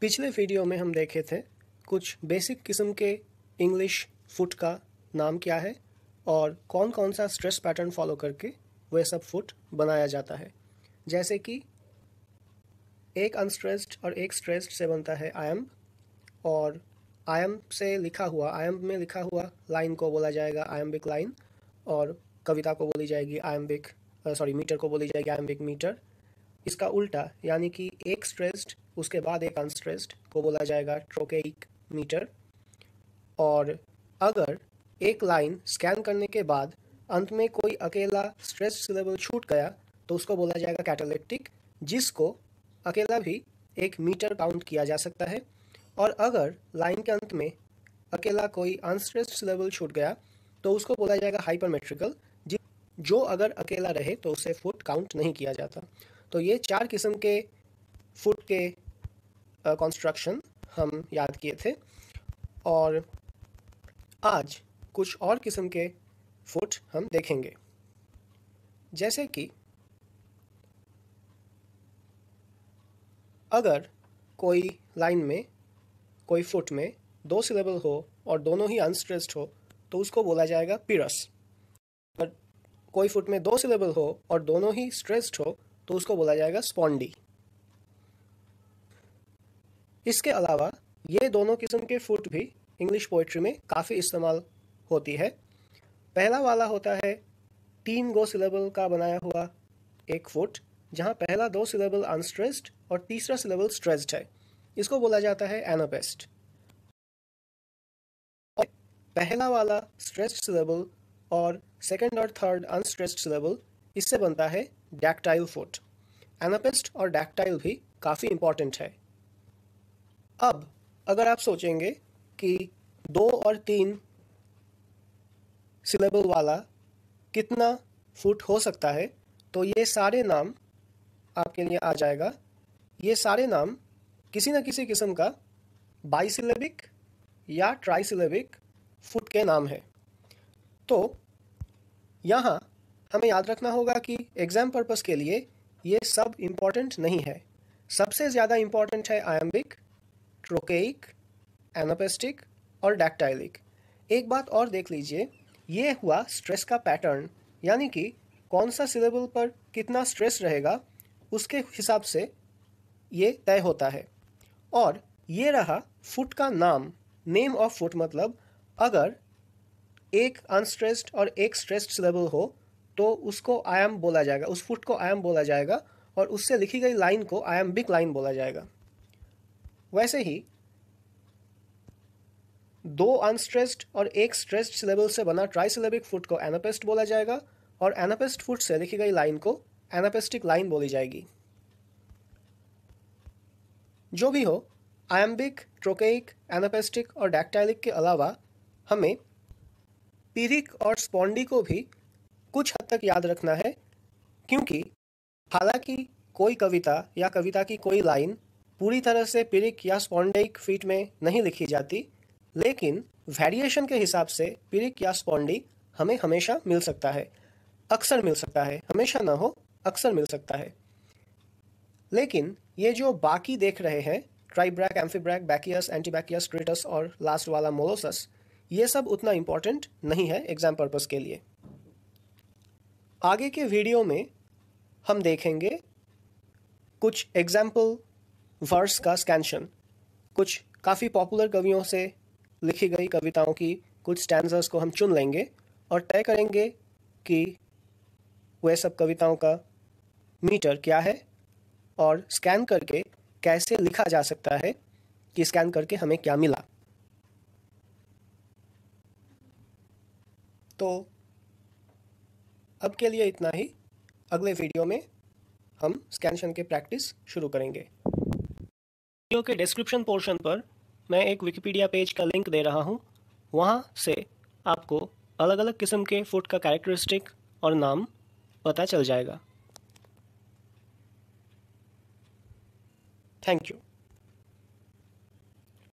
पिछले वीडियो में हम देखे थे कुछ बेसिक किस्म के इंग्लिश फुट का नाम क्या है और कौन कौन सा स्ट्रेस पैटर्न फॉलो करके वह सब फुट बनाया जाता है जैसे कि एक अनस्ट्रेस्ड और एक स्ट्रेस्ड से बनता है आयम्ब और आयम से लिखा हुआ आयम्ब में लिखा हुआ लाइन को बोला जाएगा आयम्बिक लाइन और कविता को बोली जाएगी आयम्बिक सॉरी मीटर को बोली जाएगी आयम्बिक मीटर इसका उल्टा यानी कि एक स्ट्रेस्ड उसके बाद एक अनस्ट्रेस्ड को बोला जाएगा ट्रोकेइक मीटर और अगर एक लाइन स्कैन करने के बाद अंत में कोई अकेला स्ट्रेस सिलेबल छूट गया तो उसको बोला जाएगा कैटालिटिक जिसको अकेला भी एक मीटर काउंट किया जा सकता है और अगर लाइन के अंत में अकेला कोई अनस्ट्रेस्ड सिलेबल छूट गया तो उसको बोला जाएगा हाइपरमेट्रिकल जो अगर अकेला रहे तो उसे फुट काउंट नहीं किया जाता तो ये चार किस्म के फुट के कंस्ट्रक्शन हम याद किए थे और आज कुछ और किस्म के फुट हम देखेंगे जैसे कि अगर कोई लाइन में कोई फुट में दो सिलेबल हो और दोनों ही अनस्ट्रेस्ड हो तो उसको बोला जाएगा पिरस अगर कोई फुट में दो सिलेबल हो और दोनों ही स्ट्रेस्ड हो तो उसको बोला जाएगा स्पॉन्डी इसके अलावा ये दोनों किस्म के फुट भी इंग्लिश पोइट्री में काफ़ी इस्तेमाल होती है पहला वाला होता है तीन गो सिलेबल का बनाया हुआ एक फुट जहाँ पहला दो सिलेबल अनस्ट्रेस्ड और तीसरा सिलेबल स्ट्रेस्ड है इसको बोला जाता है एनापेस्ट पहला वाला स्ट्रेस्ड सिलेबल और सेकेंड और थर्ड अनस्ट्रेस्ड सिलेबल इससे बनता है डैक्टाइल फुट एनापेस्ट और डैक्टाइल भी काफ़ी इंपॉर्टेंट है अब अगर आप सोचेंगे कि दो और तीन सिलेबल वाला कितना फुट हो सकता है तो ये सारे नाम आपके लिए आ जाएगा ये सारे नाम किसी न किसी किस्म का बाईसिलेबिक या ट्राईसिलेबिक फुट के नाम है तो यहाँ हमें याद रखना होगा कि एग्ज़ाम पर्पस के लिए ये सब इम्पॉर्टेंट नहीं है सबसे ज़्यादा इम्पॉर्टेंट है आयम्बिक ट्रोकेइक एनापेस्टिक और डैक्टाइलिक एक बात और देख लीजिए ये हुआ स्ट्रेस का पैटर्न यानी कि कौन सा सिलेबल पर कितना स्ट्रेस रहेगा उसके हिसाब से ये तय होता है और ये रहा फुट का नाम नेम ऑफ फुट मतलब अगर एक अनस्ट्रेस्ड और एक स्ट्रेस्ड सिलेबल हो तो उसको आयम बोला जाएगा उस फुट को आयम बोला जाएगा और उससे लिखी गई लाइन को आयम बिग लाइन बोला जाएगा वैसे ही दो अनस्ट्रेस्ड और एक स्ट्रेस्ड सिलेबल से बना ट्राइसिलेबिक फुट को एनापेस्ट बोला जाएगा और एनापेस्ट फुट से लिखी गई लाइन को एनापेस्टिक लाइन बोली जाएगी जो भी हो आयम्बिक ट्रोकेइक एनापेस्टिक और डैक्टाइलिक के अलावा हमें पीरिक और स्पॉन्डी को भी कुछ हद तक याद रखना है क्योंकि हालांकि कोई कविता या कविता की कोई लाइन पूरी तरह से पिरिक या स्पॉन्डिक फीट में नहीं लिखी जाती लेकिन वेरिएशन के हिसाब से पिरिक या स्पॉन्डी हमें हमेशा मिल सकता है अक्सर मिल सकता है हमेशा ना हो अक्सर मिल सकता है लेकिन ये जो बाकी देख रहे हैं ट्राइब्रैक एम्फीब्रैक बैकियस एंटीबैकियस क्रिटस और लास्ट वाला मोलोसस ये सब उतना इम्पॉर्टेंट नहीं है एग्ज़ाम पर्पस के लिए आगे के वीडियो में हम देखेंगे कुछ एग्जाम्पल वर्स का स्कैंशन कुछ काफ़ी पॉपुलर कवियों से लिखी गई कविताओं की कुछ स्टैंडर्स को हम चुन लेंगे और तय करेंगे कि वह सब कविताओं का मीटर क्या है और स्कैन करके कैसे लिखा जा सकता है कि स्कैन करके हमें क्या मिला तो अब के लिए इतना ही अगले वीडियो में हम स्कैनशन के प्रैक्टिस शुरू करेंगे वीडियो के डिस्क्रिप्शन पोर्शन पर मैं एक विकिपीडिया पेज का लिंक दे रहा हूँ वहाँ से आपको अलग अलग किस्म के फूड का कैरेक्टरिस्टिक और नाम पता चल जाएगा थैंक यू